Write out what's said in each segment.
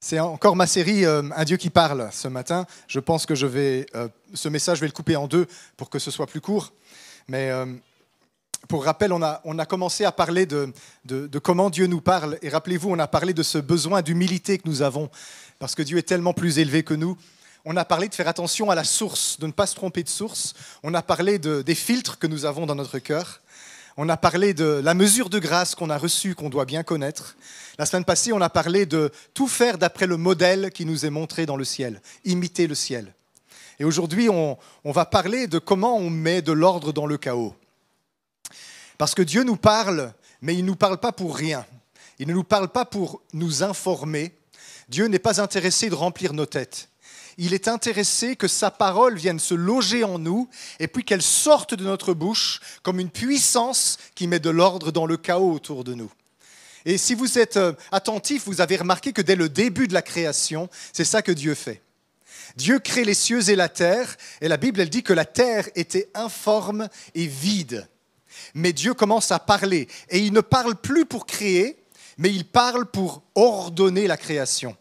C'est encore ma série euh, Un Dieu qui parle ce matin. Je pense que je vais, euh, ce message, je vais le couper en deux pour que ce soit plus court. Mais euh, pour rappel, on a, commencé à parler de, comment Dieu nous parle. Et rappelez-vous, on a parlé de ce besoin d'humilité que nous avons, parce que Dieu est tellement plus élevé que nous. On a parlé de faire attention à la source, de ne pas se tromper de source. On a parlé des filtres que nous avons dans notre cœur. On a parlé de la mesure de grâce qu'on a reçue, qu'on doit bien connaître. La semaine passée, on a parlé de tout faire d'après le modèle qui nous est montré dans le ciel, imiter le ciel. Et aujourd'hui, on, va parler de comment on met de l'ordre dans le chaos. Parce que Dieu nous parle, mais il ne nous parle pas pour rien. Il ne nous parle pas pour nous informer. Dieu n'est pas intéressé de remplir nos têtes. Il est intéressé que sa parole vienne se loger en nous et puis qu'elle sorte de notre bouche comme une puissance qui met de l'ordre dans le chaos autour de nous. Et si vous êtes euh, attentif, vous avez remarqué que dès le début de la création, c'est ça que Dieu fait. Dieu crée les cieux et la terre, et la Bible, elle dit que la terre était informe et vide. Mais Dieu commence à parler, et il ne parle plus pour créer, mais il parle pour ordonner la création.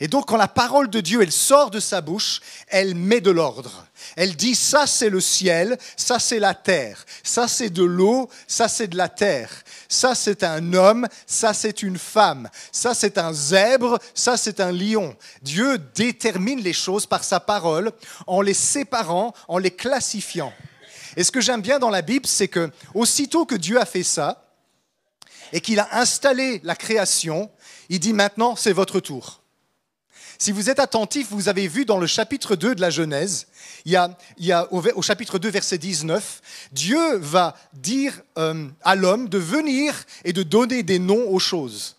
Et donc quand la parole de Dieu, elle sort de sa bouche, elle met de l'ordre. Elle dit, ça c'est le ciel, ça c'est la terre, ça c'est de l'eau, ça c'est de la terre, ça c'est un homme, ça c'est une femme, ça c'est un zèbre, ça c'est un lion. Dieu détermine les choses par sa parole en les séparant, en les classifiant. Et ce que j'aime bien dans la Bible, c'est que aussitôt que Dieu a fait ça et qu'il a installé la création, il dit maintenant c'est votre tour. Si vous êtes attentif, vous avez vu dans le chapitre 2 de la Genèse, il y au, chapitre 2, verset 19, Dieu va dire euh, à l'homme de venir et de donner des noms aux choses.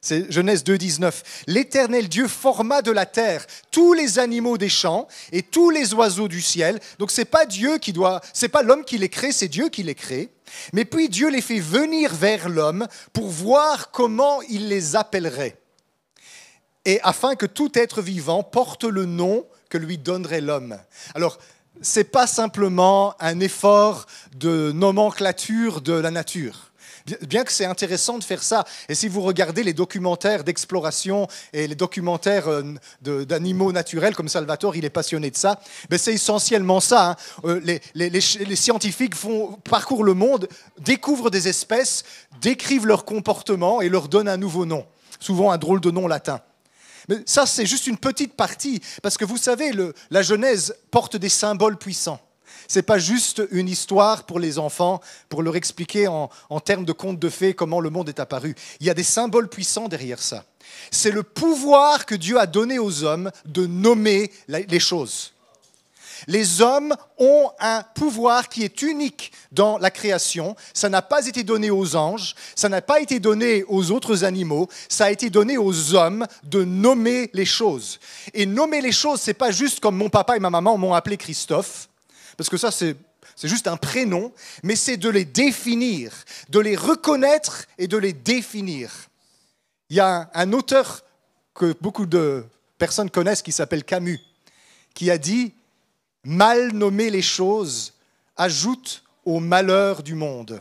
C'est Genèse 2, 19. L'Éternel Dieu forma de la terre tous les animaux des champs et tous les oiseaux du ciel. Donc c'est pas Dieu qui doit, c'est pas l'homme qui les crée, c'est Dieu qui les crée. Mais puis Dieu les fait venir vers l'homme pour voir comment il les appellerait et afin que tout être vivant porte le nom que lui donnerait l'homme. Alors, ce n'est pas simplement un effort de nomenclature de la nature. Bien que c'est intéressant de faire ça, et si vous regardez les documentaires d'exploration et les documentaires euh, d'animaux naturels, comme Salvatore, il est passionné de ça, ben, c'est essentiellement ça. Hein. Euh, les, scientifiques font, parcourent le monde, découvrent des espèces, décrivent leur comportement et leur donnent un nouveau nom, souvent un drôle de nom latin. Mais ça, c'est juste une petite partie, parce que vous savez, la Genèse porte des symboles puissants. Ce n'est pas juste une histoire pour les enfants, pour leur expliquer en, en termes de contes de fées comment le monde est apparu. Il y a des symboles puissants derrière ça. C'est le pouvoir que Dieu a donné aux hommes de nommer les choses. Les hommes ont un pouvoir qui est unique dans la création. Ça n'a pas été donné aux anges, ça n'a pas été donné aux autres animaux, ça a été donné aux hommes de nommer les choses. Et nommer les choses, c'est pas juste comme mon papa et ma maman m'ont appelé Christophe, parce que ça c'est juste un prénom, mais c'est de les définir, de les reconnaître et de les définir. Il y a un auteur que beaucoup de personnes connaissent qui s'appelle Camus, qui a dit Mal nommer les choses ajoute au malheur du monde.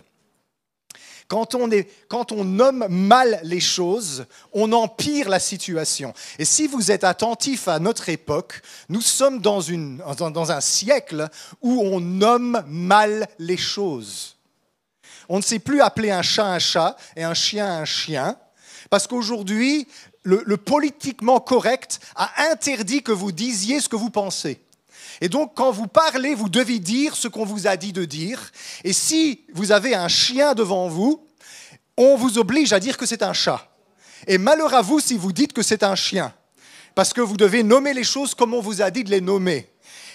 Quand on, nomme mal les choses, on empire la situation. Et si vous êtes attentif à notre époque, nous sommes dans, un siècle où on nomme mal les choses. On ne sait plus appeler un chat un chat et un chien un chien, parce qu'aujourd'hui, le politiquement correct a interdit que vous disiez ce que vous pensez. Et donc, quand vous parlez, vous devez dire ce qu'on vous a dit de dire. Et si vous avez un chien devant vous, on vous oblige à dire que c'est un chat. Et malheur à vous si vous dites que c'est un chien, parce que vous devez nommer les choses comme on vous a dit de les nommer.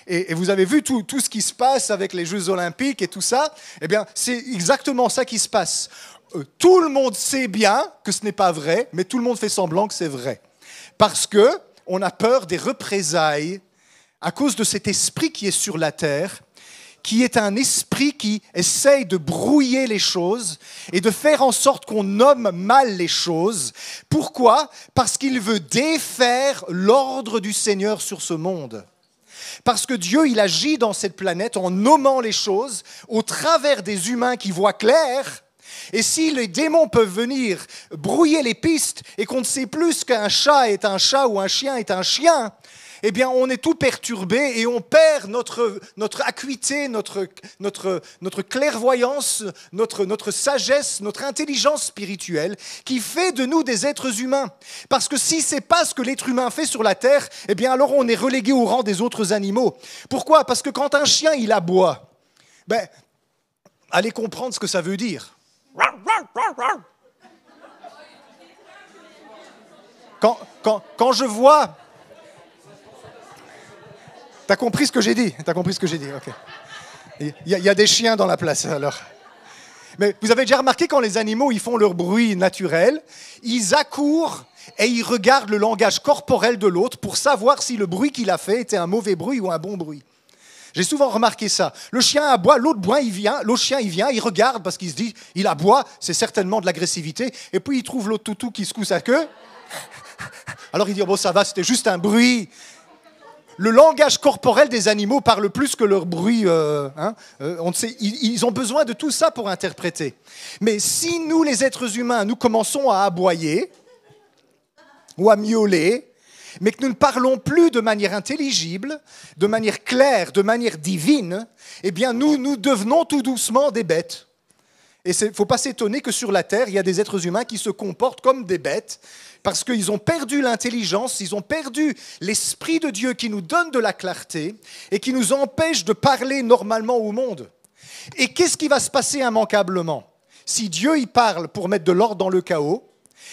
Et, vous avez vu tout, ce qui se passe avec les Jeux olympiques et tout ça, eh bien c'est exactement ça qui se passe. Euh, tout le monde sait bien que ce n'est pas vrai, mais tout le monde fait semblant que c'est vrai. Parce que on a peur des représailles à cause de cet esprit qui est sur la terre, qui est un esprit qui essaye de brouiller les choses et de faire en sorte qu'on nomme mal les choses. Pourquoi Parce qu'il veut défaire l'ordre du Seigneur sur ce monde. Parce que Dieu, il agit dans cette planète en nommant les choses au travers des humains qui voient clair. Et si les démons peuvent venir brouiller les pistes et qu'on ne sait plus qu'un chat est un chat ou un chien est un chien, eh bien, on est tout perturbé et on perd notre, notre acuité, notre, notre, notre clairvoyance, notre, notre sagesse, notre intelligence spirituelle qui fait de nous des êtres humains. Parce que si c'est pas ce que l'être humain fait sur la terre, eh bien, alors on est relégué au rang des autres animaux. Pourquoi Parce que quand un chien, il aboie, ben, allez comprendre ce que ça veut dire. quand je vois T'as compris ce que j'ai dit T'as compris ce que j'ai dit, Il y, a des chiens dans la place, alors. Mais vous avez déjà remarqué quand les animaux ils font leur bruit naturel, ils accourent et ils regardent le langage corporel de l'autre pour savoir si le bruit qu'il a fait était un mauvais bruit ou un bon bruit. J'ai souvent remarqué ça. Le chien aboie, l'autre boit, il vient, l'autre chien, il vient, il regarde parce qu'il se dit, il aboie, c'est certainement de l'agressivité. Et puis il trouve l'autre toutou qui se couche à queue. Alors il dit, oh bon, ça va, c'était juste un bruit le langage corporel des animaux parle plus que leur bruit. Euh, hein. euh, on sait, ils, ont besoin de tout ça pour interpréter. Mais si nous, les êtres humains, nous commençons à aboyer ou à miauler, mais que nous ne parlons plus de manière intelligible, de manière claire, de manière divine, eh bien nous, nous devenons tout doucement des bêtes. Et il ne faut pas s'étonner que sur la Terre, il y a des êtres humains qui se comportent comme des bêtes, parce qu'ils ont perdu l'intelligence, ils ont perdu l'Esprit de Dieu qui nous donne de la clarté et qui nous empêche de parler normalement au monde. Et qu'est-ce qui va se passer immanquablement Si Dieu y parle pour mettre de l'ordre dans le chaos,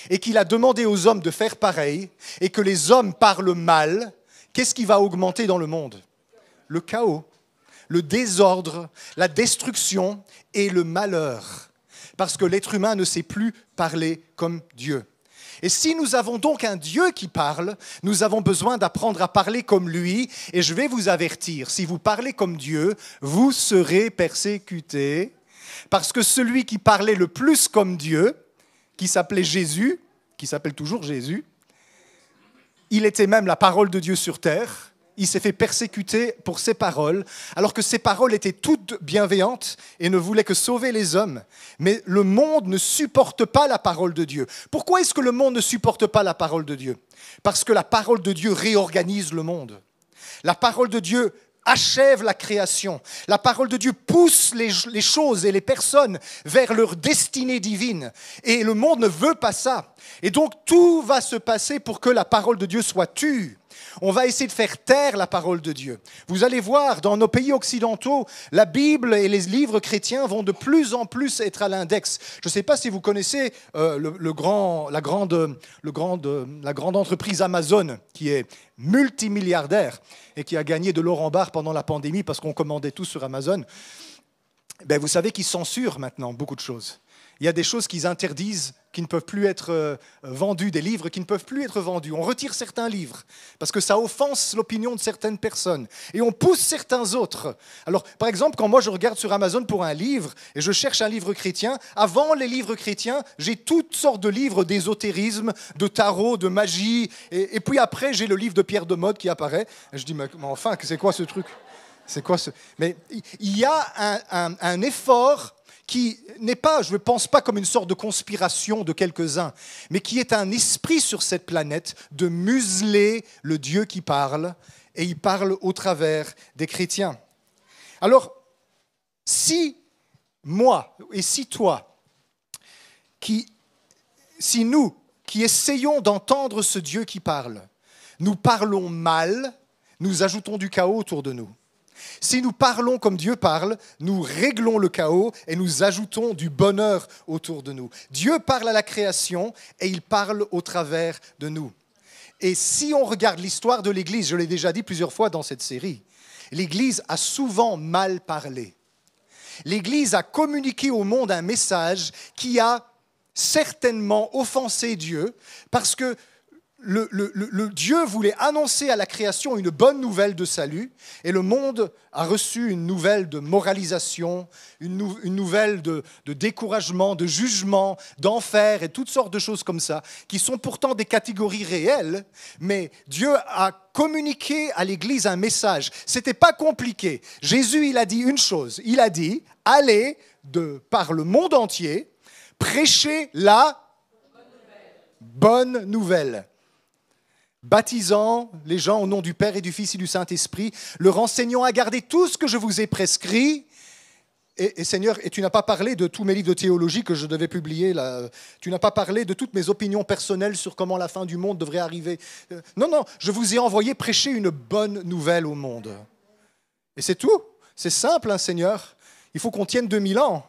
et qu'il a demandé aux hommes de faire pareil, et que les hommes parlent mal, qu'est-ce qui va augmenter dans le monde Le chaos le désordre, la destruction et le malheur, parce que l'être humain ne sait plus parler comme Dieu. Et si nous avons donc un Dieu qui parle, nous avons besoin d'apprendre à parler comme lui. Et je vais vous avertir, si vous parlez comme Dieu, vous serez persécutés. Parce que celui qui parlait le plus comme Dieu, qui s'appelait Jésus, qui s'appelle toujours Jésus, il était même la parole de Dieu sur terre, il s'est fait persécuter pour ses paroles, alors que ses paroles étaient toutes bienveillantes et ne voulaient que sauver les hommes. Mais le monde ne supporte pas la parole de Dieu. Pourquoi est-ce que le monde ne supporte pas la parole de Dieu Parce que la parole de Dieu réorganise le monde. La parole de Dieu achève la création. La parole de Dieu pousse les, choses et les personnes vers leur destinée divine. Et le monde ne veut pas ça. Et donc tout va se passer pour que la parole de Dieu soit tue. On va essayer de faire taire la parole de Dieu. Vous allez voir, dans nos pays occidentaux, la Bible et les livres chrétiens vont de plus en plus être à l'index. Je ne sais pas si vous connaissez euh, la, grande, entreprise Amazon, qui est multimilliardaire et qui a gagné de l'or en barre pendant la pandémie parce qu'on commandait tout sur Amazon. Ben, vous savez qu'ils censurent maintenant beaucoup de choses. Il y a des choses qu'ils interdisent, qui ne peuvent plus être euh, vendues, des livres qui ne peuvent plus être vendus. On retire certains livres parce que ça offense l'opinion de certaines personnes et on pousse certains autres. Alors, par exemple, quand moi je regarde sur Amazon pour un livre et je cherche un livre chrétien, avant les livres chrétiens, j'ai toutes sortes de livres d'ésotérisme, de tarot, de magie, et, puis après j'ai le livre de Pierre de Mode qui apparaît. je dis, mais enfin, c'est quoi ce truc c'est quoi ce... Mais il y a un effort qui n'est pas, je ne pense pas comme une sorte de conspiration de quelques-uns, mais qui est un esprit sur cette planète de museler le Dieu qui parle, et il parle au travers des chrétiens. Alors, si moi et si toi, si nous qui essayons d'entendre ce Dieu qui parle, nous parlons mal, nous ajoutons du chaos autour de nous. Si nous parlons comme Dieu parle, nous réglons le chaos et nous ajoutons du bonheur autour de nous. Dieu parle à la création et il parle au travers de nous. Et si on regarde l'histoire de l'Église, je l'ai déjà dit plusieurs fois dans cette série, l'Église a souvent mal parlé. L'Église a communiqué au monde un message qui a certainement offensé Dieu parce que le, Dieu voulait annoncer à la création une bonne nouvelle de salut, et le monde a reçu une nouvelle de moralisation, une, nouvelle de, découragement, de jugement, d'enfer, et toutes sortes de choses comme ça, qui sont pourtant des catégories réelles, mais Dieu a communiqué à l'Église un message. C'était pas compliqué. Jésus, il a dit une chose. Il a dit allez de par le monde entier, prêcher la Bonne nouvelle baptisant les gens au nom du Père et du Fils et du Saint-Esprit, le renseignant à garder tout ce que je vous ai prescrit. Et, Seigneur, et tu n'as pas parlé de tous mes livres de théologie que je devais publier, là. tu n'as pas parlé de toutes mes opinions personnelles sur comment la fin du monde devrait arriver. Euh, non, non, je vous ai envoyé prêcher une bonne nouvelle au monde. Et c'est tout, c'est simple, hein, Seigneur. Il faut qu'on tienne 2000 ans.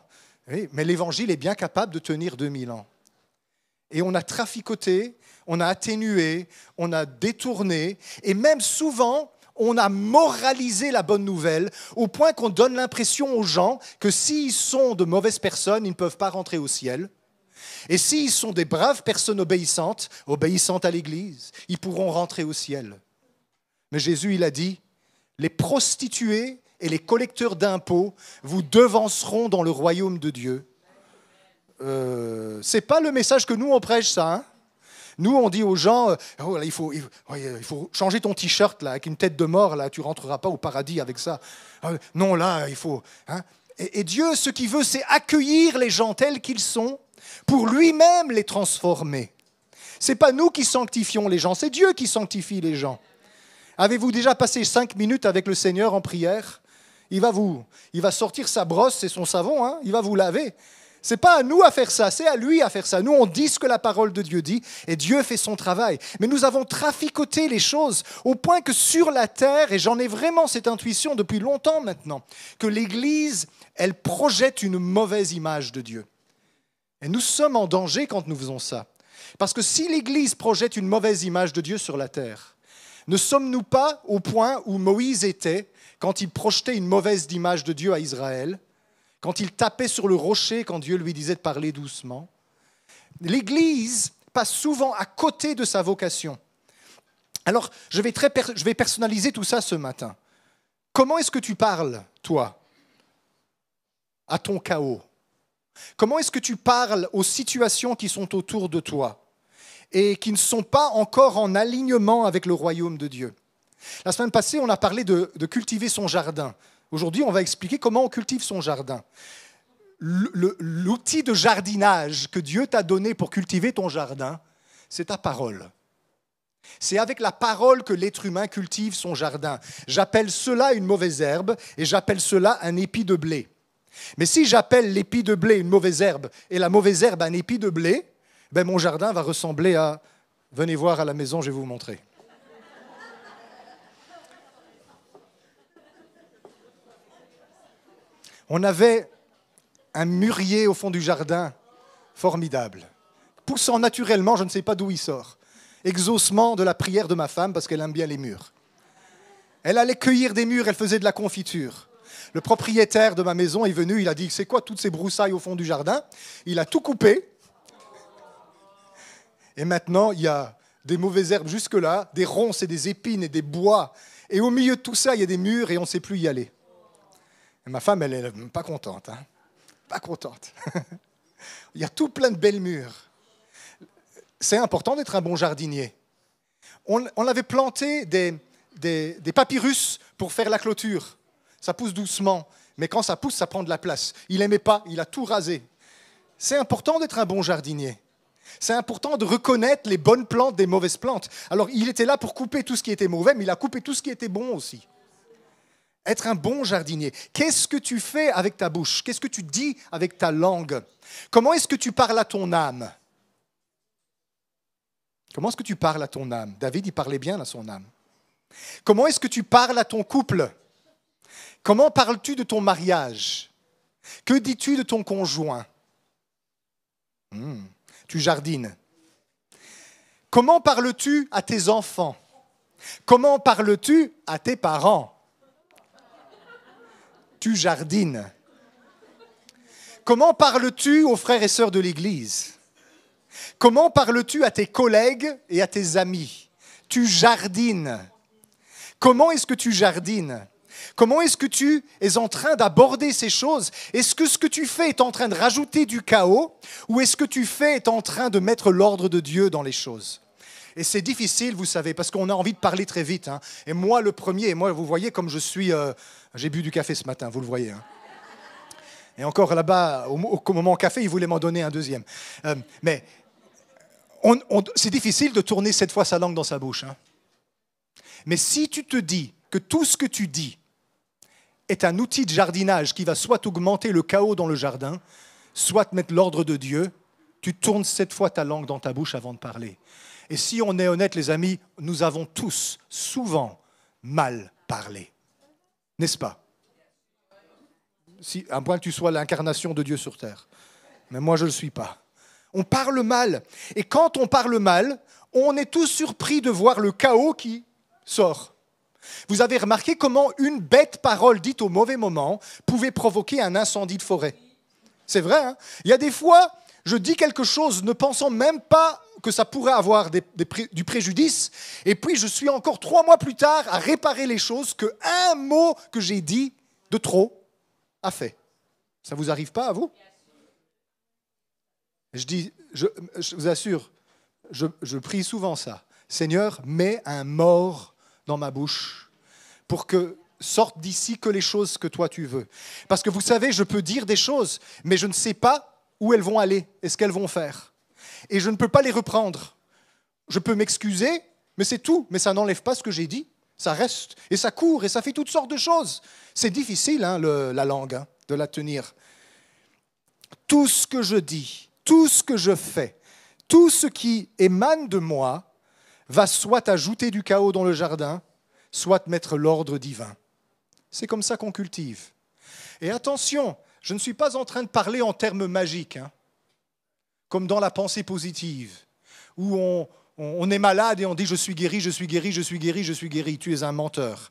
mais l'Évangile est bien capable de tenir 2000 ans. Et on a traficoté on a atténué, on a détourné, et même souvent, on a moralisé la bonne nouvelle au point qu'on donne l'impression aux gens que s'ils sont de mauvaises personnes, ils ne peuvent pas rentrer au ciel. Et s'ils sont des braves personnes obéissantes, obéissantes à l'Église, ils pourront rentrer au ciel. Mais Jésus, il a dit, les prostituées et les collecteurs d'impôts vous devanceront dans le royaume de Dieu. Ce euh, c'est pas le message que nous on prêche, ça. Hein nous, on dit aux gens, euh, oh, il, faut, il, faut, changer ton t-shirt là, avec une tête de mort, là, tu rentreras pas au paradis avec ça. Euh, non, là, il faut. Hein. Et, Dieu, ce qu'il veut, c'est accueillir les gens tels qu'ils sont pour lui-même les transformer. C'est pas nous qui sanctifions les gens, c'est Dieu qui sanctifie les gens. Avez-vous déjà passé cinq minutes avec le Seigneur en prière il va vous, il va sortir sa brosse et son savon, hein, il va vous laver n'est pas à nous à faire ça, c'est à lui à faire ça. Nous, on dit ce que la parole de Dieu dit et Dieu fait son travail. Mais nous avons traficoté les choses au point que sur la terre, et j'en ai vraiment cette intuition depuis longtemps maintenant, que l'Église, elle projette une mauvaise image de Dieu. Et nous sommes en danger quand nous faisons ça. Parce que si l'Église projette une mauvaise image de Dieu sur la terre, ne sommes-nous pas au point où Moïse était quand il projetait une mauvaise image de Dieu à Israël quand il tapait sur le rocher quand Dieu lui disait de parler doucement. L'Église passe souvent à côté de sa vocation. Alors, je vais, personnaliser tout ça ce matin. Comment est-ce que tu parles, toi, à ton chaos Comment est-ce que tu parles aux situations qui sont autour de toi et qui ne sont pas encore en alignement avec le royaume de Dieu La semaine passée, on a parlé de cultiver son jardin. Aujourd'hui, on va expliquer comment on cultive son jardin. L'outil de jardinage que Dieu t'a donné pour cultiver ton jardin, c'est ta parole. C'est avec la parole que l'être humain cultive son jardin. J'appelle cela une mauvaise herbe et j'appelle cela un épi de blé. Mais si j'appelle l'épi de blé une mauvaise herbe et la mauvaise herbe un épi de blé, ben mon jardin va ressembler à... Venez voir à la maison, je vais vous montrer. On avait un mûrier au fond du jardin, formidable, poussant naturellement, je ne sais pas d'où il sort, exaucement de la prière de ma femme parce qu'elle aime bien les murs. Elle allait cueillir des murs, elle faisait de la confiture. Le propriétaire de ma maison est venu, il a dit C'est quoi toutes ces broussailles au fond du jardin Il a tout coupé. Et maintenant, il y a des mauvaises herbes jusque-là, des ronces et des épines et des bois. Et au milieu de tout ça, il y a des murs et on ne sait plus y aller ma femme, elle est pas contente. Hein. pas contente. Il y a tout plein de belles murs. C'est important d'être un bon jardinier. On, avait planté des, des, papyrus pour faire la clôture. Ça pousse doucement, mais quand ça pousse, ça prend de la place. Il n'aimait pas, il a tout rasé. C'est important d'être un bon jardinier. C'est important de reconnaître les bonnes plantes des mauvaises plantes. Alors il était là pour couper tout ce qui était mauvais, mais il a coupé tout ce qui était bon aussi. Être un bon jardinier. Qu'est-ce que tu fais avec ta bouche Qu'est-ce que tu dis avec ta langue Comment est-ce que tu parles à ton âme Comment est-ce que tu parles à ton âme David, il parlait bien à son âme. Comment est-ce que tu parles à ton couple Comment parles-tu de ton mariage Que dis-tu de ton conjoint hmm, Tu jardines. Comment parles-tu à tes enfants Comment parles-tu à tes parents tu jardines Comment parles-tu aux frères et sœurs de l'Église Comment parles-tu à tes collègues et à tes amis Tu jardines. Comment est-ce que tu jardines Comment est-ce que tu es en train d'aborder ces choses Est-ce que ce que tu fais est en train de rajouter du chaos ou est-ce que tu fais est en train de mettre l'ordre de Dieu dans les choses et c'est difficile, vous savez, parce qu'on a envie de parler très vite. Hein. Et moi, le premier, et moi, vous voyez comme je suis euh, j'ai bu du café ce matin, vous le voyez. Hein. Et encore là-bas, au, au, moment café, il voulait m'en donner un deuxième. Euh, mais c'est difficile de tourner cette fois sa langue dans sa bouche. Hein. Mais si tu te dis que tout ce que tu dis est un outil de jardinage qui va soit augmenter le chaos dans le jardin, soit mettre l'ordre de Dieu, tu tournes cette fois ta langue dans ta bouche avant de parler. Et si on est honnête, les amis, nous avons tous souvent mal parlé n'est-ce pas si, À moins que tu sois l'incarnation de Dieu sur terre. Mais moi, je ne le suis pas. On parle mal. Et quand on parle mal, on est tous surpris de voir le chaos qui sort. Vous avez remarqué comment une bête parole dite au mauvais moment pouvait provoquer un incendie de forêt. C'est vrai, hein il y a des fois, je dis quelque chose ne pensant même pas que ça pourrait avoir du préjudice, et puis je suis encore trois mois plus tard à réparer les choses que un mot que j'ai dit de trop a fait. Ça vous arrive pas à vous Je dis, je, vous assure, je, je prie souvent ça. Seigneur, mets un mort dans ma bouche pour que sortent d'ici que les choses que toi tu veux. Parce que vous savez, je peux dire des choses, mais je ne sais pas où elles vont aller et ce qu'elles vont faire. Et je ne peux pas les reprendre. Je peux m'excuser, mais c'est tout. Mais ça n'enlève pas ce que j'ai dit. Ça reste et ça court et ça fait toutes sortes de choses. C'est difficile, hein, la langue, hein, de la tenir. Tout ce que je dis, tout ce que je fais, tout ce qui émane de moi va soit ajouter du chaos dans le jardin, soit mettre l'ordre divin. C'est comme ça qu'on cultive. Et attention, je ne suis pas en train de parler en termes magiques, hein, comme dans la pensée positive, où on, on, est malade et on dit je suis guéri, je suis guéri, je suis guéri, je suis guéri. Tu es un menteur.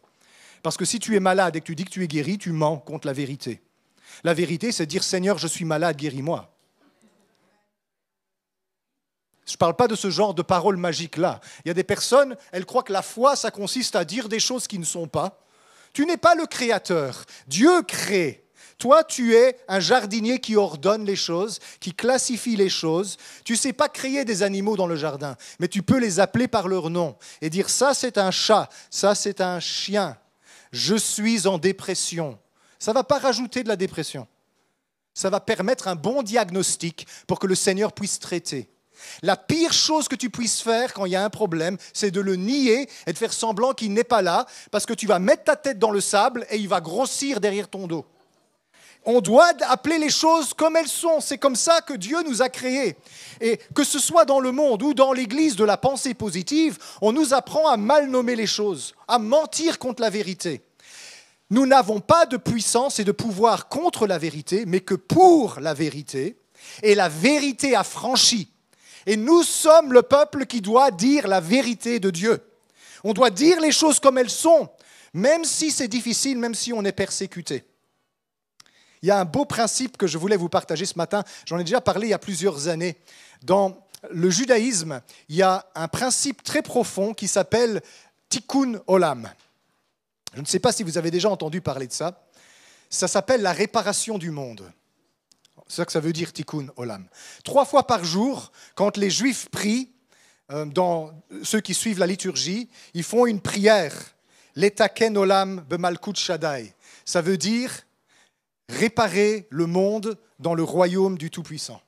Parce que si tu es malade et que tu dis que tu es guéri, tu mens contre la vérité. La vérité, c'est dire Seigneur, je suis malade, guéris-moi. Je ne parle pas de ce genre de paroles magiques-là. Il y a des personnes, elles croient que la foi, ça consiste à dire des choses qui ne sont pas. Tu n'es pas le créateur. Dieu crée. Toi, tu es un jardinier qui ordonne les choses, qui classifie les choses. Tu ne sais pas créer des animaux dans le jardin, mais tu peux les appeler par leur nom et dire ça c'est un chat, ça c'est un chien, je suis en dépression. Ça ne va pas rajouter de la dépression. Ça va permettre un bon diagnostic pour que le Seigneur puisse traiter. La pire chose que tu puisses faire quand il y a un problème, c'est de le nier et de faire semblant qu'il n'est pas là, parce que tu vas mettre ta tête dans le sable et il va grossir derrière ton dos. On doit appeler les choses comme elles sont. C'est comme ça que Dieu nous a créés. Et que ce soit dans le monde ou dans l'Église de la pensée positive, on nous apprend à mal nommer les choses, à mentir contre la vérité. Nous n'avons pas de puissance et de pouvoir contre la vérité, mais que pour la vérité. Et la vérité a franchi. Et nous sommes le peuple qui doit dire la vérité de Dieu. On doit dire les choses comme elles sont, même si c'est difficile, même si on est persécuté il y a un beau principe que je voulais vous partager ce matin. J'en ai déjà parlé il y a plusieurs années. Dans le judaïsme, il y a un principe très profond qui s'appelle tikkun olam. Je ne sais pas si vous avez déjà entendu parler de ça. Ça s'appelle la réparation du monde. C'est ça que ça veut dire tikkun olam. Trois fois par jour, quand les juifs prient, euh, dans ceux qui suivent la liturgie, ils font une prière. L'etaken olam shaddai. Ça veut dire réparer le monde dans le royaume du Tout-Puissant.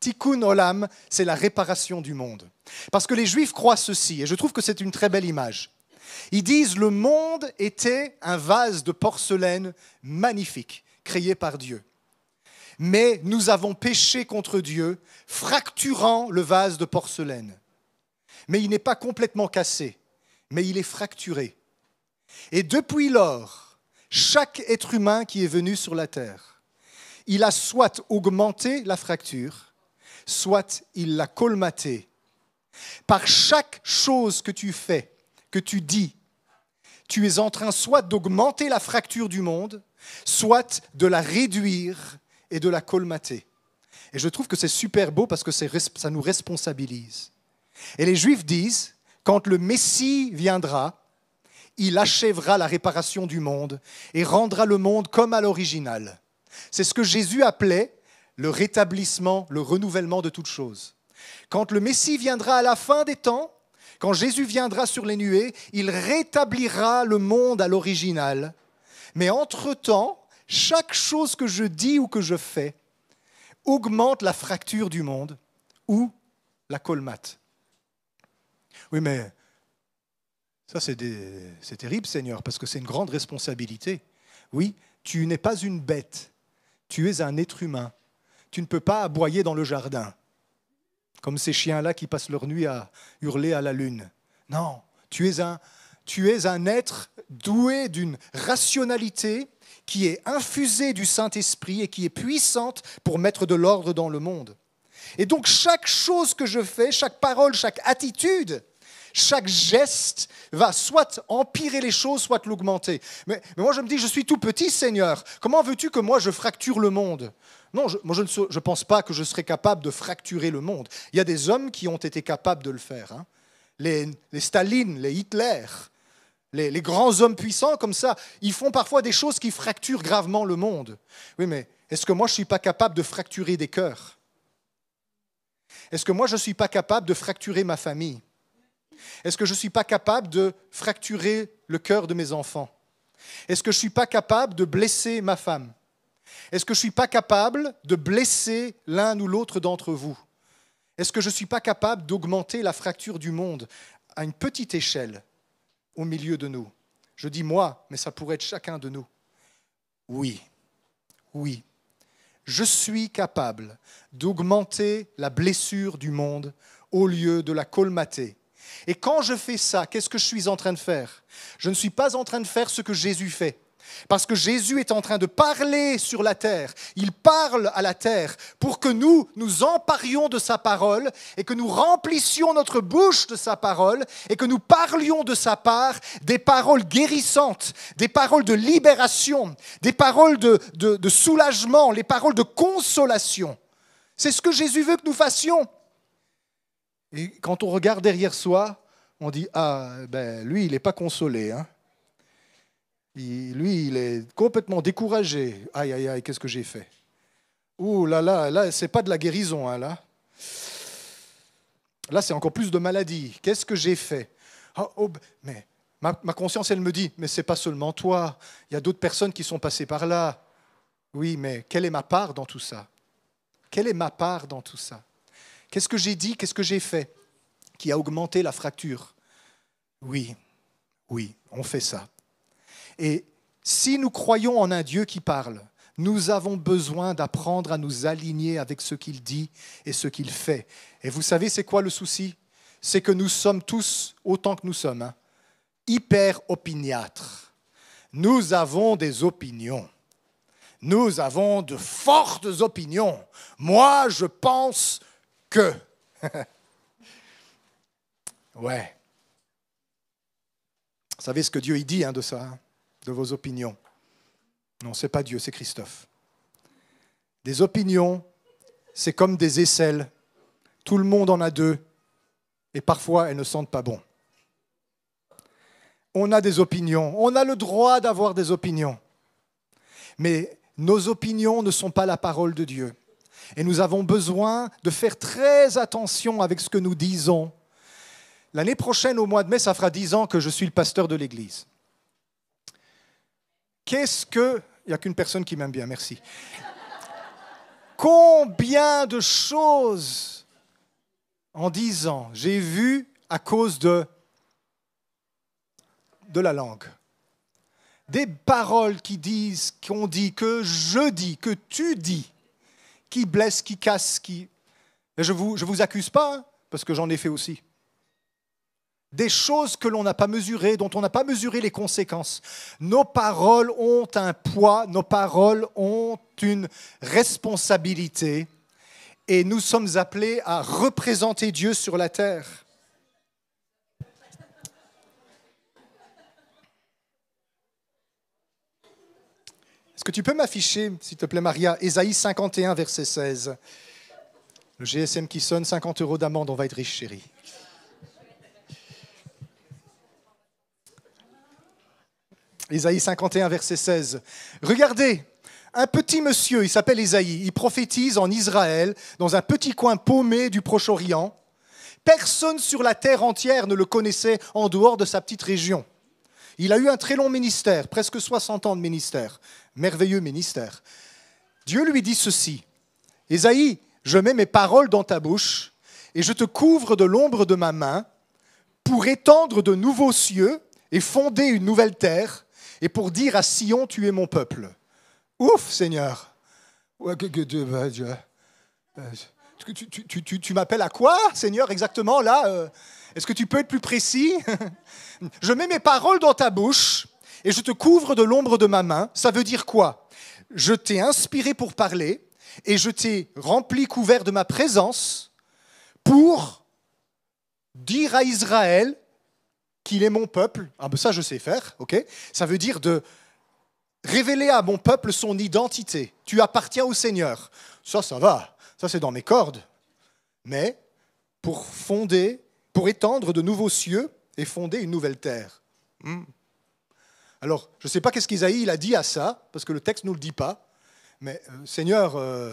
Tikkun olam, c'est la réparation du monde. Parce que les Juifs croient ceci, et je trouve que c'est une très belle image. Ils disent le monde était un vase de porcelaine magnifique, créé par Dieu. Mais nous avons péché contre Dieu, fracturant le vase de porcelaine. Mais il n'est pas complètement cassé, mais il est fracturé. Et depuis lors, chaque être humain qui est venu sur la terre. Il a soit augmenté la fracture, soit il l'a colmatée. Par chaque chose que tu fais, que tu dis, tu es en train soit d'augmenter la fracture du monde, soit de la réduire et de la colmater. Et je trouve que c'est super beau parce que ça nous responsabilise. Et les Juifs disent, quand le Messie viendra, il achèvera la réparation du monde et rendra le monde comme à l'original. C'est ce que Jésus appelait le rétablissement, le renouvellement de toutes choses. Quand le Messie viendra à la fin des temps, quand Jésus viendra sur les nuées, il rétablira le monde à l'original. Mais entre-temps, chaque chose que je dis ou que je fais augmente la fracture du monde ou la colmate. Oui, mais ça, c'est terrible, Seigneur, parce que c'est une grande responsabilité. Oui, tu n'es pas une bête, tu es un être humain. Tu ne peux pas aboyer dans le jardin, comme ces chiens-là qui passent leur nuit à hurler à la lune. Non, tu es un, tu es un être doué d'une rationalité qui est infusée du Saint-Esprit et qui est puissante pour mettre de l'ordre dans le monde. Et donc chaque chose que je fais, chaque parole, chaque attitude chaque geste va soit empirer les choses, soit l'augmenter. Mais, moi, je me dis, je suis tout petit, Seigneur. Comment veux-tu que moi, je fracture le monde Non, je, moi, je ne pense pas que je serais capable de fracturer le monde. Il y a des hommes qui ont été capables de le faire. Hein. Les, Stalines, les Hitler, les, les, grands hommes puissants comme ça, ils font parfois des choses qui fracturent gravement le monde. Oui, mais est-ce que moi je ne suis pas capable de fracturer des cœurs Est-ce que moi je ne suis pas capable de fracturer ma famille est-ce que je ne suis pas capable de fracturer le cœur de mes enfants Est-ce que je ne suis pas capable de blesser ma femme Est-ce que je ne suis pas capable de blesser l'un ou l'autre d'entre vous Est-ce que je ne suis pas capable d'augmenter la fracture du monde à une petite échelle au milieu de nous Je dis moi, mais ça pourrait être chacun de nous. Oui, oui, je suis capable d'augmenter la blessure du monde au lieu de la colmater et quand je fais ça, qu'est-ce que je suis en train de faire Je ne suis pas en train de faire ce que Jésus fait. Parce que Jésus est en train de parler sur la terre. Il parle à la terre pour que nous nous emparions de sa parole et que nous remplissions notre bouche de sa parole et que nous parlions de sa part des paroles guérissantes, des paroles de libération, des paroles de, soulagement, les paroles de consolation. C'est ce que Jésus veut que nous fassions. Et quand on regarde derrière soi, on dit Ah, ben, lui, il n'est pas consolé. Hein. lui, il est complètement découragé. Aïe, aïe, aïe, qu'est-ce que j'ai fait Ouh là là, là, c'est pas de la guérison, hein, là. Là, c'est encore plus de maladie. Qu'est-ce que j'ai fait ah, oh, Mais ma, conscience, elle me dit Mais c'est pas seulement toi. Il y a d'autres personnes qui sont passées par là. Oui, mais quelle est ma part dans tout ça Quelle est ma part dans tout ça Qu'est-ce que j'ai dit Qu'est-ce que j'ai fait Qui a augmenté la fracture Oui, oui, on fait ça. Et si nous croyons en un Dieu qui parle, nous avons besoin d'apprendre à nous aligner avec ce qu'il dit et ce qu'il fait. Et vous savez, c'est quoi le souci C'est que nous sommes tous, autant que nous sommes, hein. hyper opiniâtres. Nous avons des opinions. Nous avons de fortes opinions. Moi, je pense que. ouais. Vous savez ce que Dieu dit hein, de ça, hein, de vos opinions. Non, c'est pas Dieu, c'est Christophe. Des opinions, c'est comme des aisselles. Tout le monde en a deux, et parfois elles ne sentent pas bon. On a des opinions, on a le droit d'avoir des opinions, mais nos opinions ne sont pas la parole de Dieu. Et nous avons besoin de faire très attention avec ce que nous disons. L'année prochaine, au mois de mai, ça fera dix ans que je suis le pasteur de l'Église. Qu'est-ce que... Il n'y a qu'une personne qui m'aime bien, merci. Combien de choses en dix ans j'ai vu à cause de, de la langue des paroles qui disent, qu'on dit, que je dis, que tu dis, qui blesse, qui casse, qui... je ne vous, je vous accuse pas, hein, parce que j'en ai fait aussi. Des choses que l'on n'a pas mesurées, dont on n'a pas mesuré les conséquences. Nos paroles ont un poids, nos paroles ont une responsabilité, et nous sommes appelés à représenter Dieu sur la terre. que tu peux m'afficher, s'il te plaît, Maria, Ésaïe 51, verset 16 Le GSM qui sonne, 50 euros d'amende, on va être riche, chérie. Ésaïe 51, verset 16. Regardez, un petit monsieur, il s'appelle Ésaïe, il prophétise en Israël, dans un petit coin paumé du Proche-Orient. Personne sur la terre entière ne le connaissait en dehors de sa petite région. Il a eu un très long ministère, presque 60 ans de ministère, merveilleux ministère. Dieu lui dit ceci, Esaïe, je mets mes paroles dans ta bouche et je te couvre de l'ombre de ma main pour étendre de nouveaux cieux et fonder une nouvelle terre et pour dire à Sion, tu es mon peuple. Ouf, Seigneur. Bah, bah, tu, m'appelles à quoi, Seigneur, exactement là euh, Est-ce que tu peux être plus précis Je mets mes paroles dans ta bouche et je te couvre de l'ombre de ma main. Ça veut dire quoi Je t'ai inspiré pour parler et je t'ai rempli, couvert de ma présence pour dire à Israël qu'il est mon peuple. Ah ben ça je sais faire, ok Ça veut dire de révéler à mon peuple son identité. Tu appartiens au Seigneur. Ça, ça va. Ça, c'est dans mes cordes. Mais pour fonder, pour étendre de nouveaux cieux et fonder une nouvelle terre. Hmm. Alors, je ne sais pas qu'est-ce qu'Isaïe a dit à ça, parce que le texte ne nous le dit pas. Mais euh, Seigneur, euh,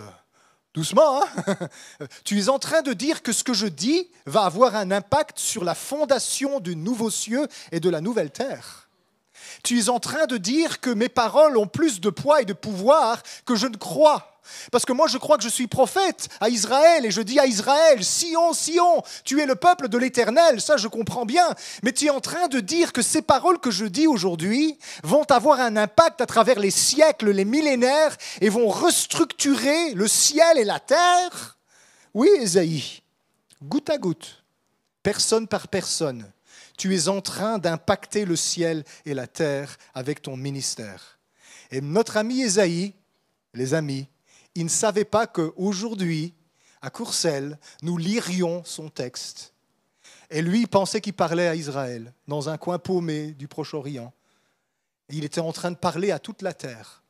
doucement, hein. tu es en train de dire que ce que je dis va avoir un impact sur la fondation du nouveau cieux et de la nouvelle terre. Tu es en train de dire que mes paroles ont plus de poids et de pouvoir que je ne crois. Parce que moi, je crois que je suis prophète à Israël et je dis à Israël, Sion, Sion, tu es le peuple de l'Éternel, ça je comprends bien. Mais tu es en train de dire que ces paroles que je dis aujourd'hui vont avoir un impact à travers les siècles, les millénaires et vont restructurer le ciel et la terre. Oui, Esaïe, goutte à goutte, personne par personne, tu es en train d'impacter le ciel et la terre avec ton ministère. Et notre ami Esaïe, les amis, il ne savait pas qu'aujourd'hui, à Courcelles, nous lirions son texte. Et lui, il pensait qu'il parlait à Israël, dans un coin paumé du Proche-Orient. Il était en train de parler à toute la terre,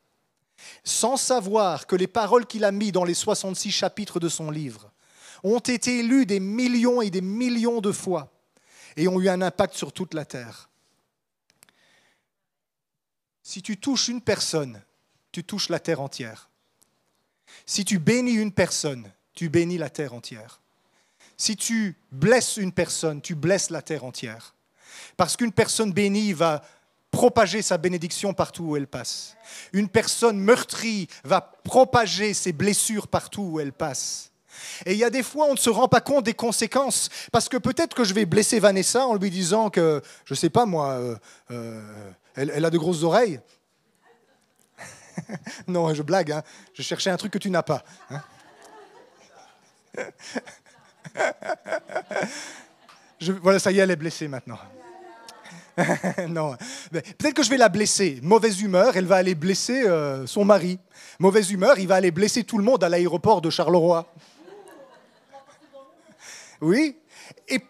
sans savoir que les paroles qu'il a mises dans les 66 chapitres de son livre ont été lues des millions et des millions de fois et ont eu un impact sur toute la terre. Si tu touches une personne, tu touches la terre entière. Si tu bénis une personne, tu bénis la terre entière. Si tu blesses une personne, tu blesses la terre entière. Parce qu'une personne bénie va propager sa bénédiction partout où elle passe. Une personne meurtrie va propager ses blessures partout où elle passe. Et il y a des fois, on ne se rend pas compte des conséquences. Parce que peut-être que je vais blesser Vanessa en lui disant que, je ne sais pas moi, euh, euh, elle, a de grosses oreilles. non, je blague, hein. je cherchais un truc que tu n'as pas. Hein. je, voilà, ça y est, elle est blessée maintenant. non. Peut-être que je vais la blesser. Mauvaise humeur, elle va aller blesser euh, son mari. Mauvaise humeur, il va aller blesser tout le monde à l'aéroport de Charleroi. Oui. Et,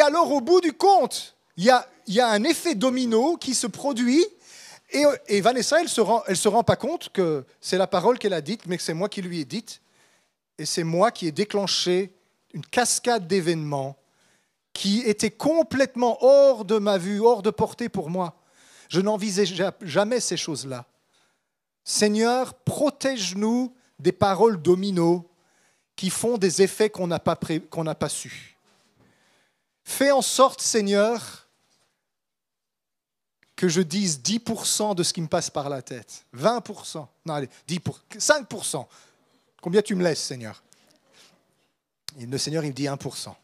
alors, au bout du compte, il y a, y a un effet domino qui se produit et, Vanessa, elle ne se, rend, pas compte que c'est la parole qu'elle a dite, mais que c'est moi qui lui ai dite. Et c'est moi qui ai déclenché une cascade d'événements qui étaient complètement hors de ma vue, hors de portée pour moi. Je n'envisageais jamais ces choses-là. Seigneur, protège-nous des paroles dominos qui font des effets qu'on n'a pas, pas su. Fais en sorte, Seigneur, que je dise 10% de ce qui me passe par la tête 20% Non, allez, 10 5% Combien tu me laisses, Seigneur Et Le Seigneur, il me dit 1%.